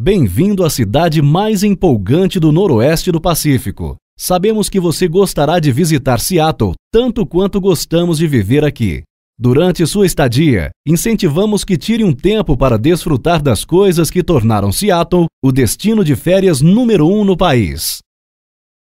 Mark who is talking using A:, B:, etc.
A: Bem-vindo à cidade mais empolgante do noroeste do Pacífico. Sabemos que você gostará de visitar Seattle tanto quanto gostamos de viver aqui. Durante sua estadia, incentivamos que tire um tempo para desfrutar das coisas que tornaram Seattle o destino de férias número um no país.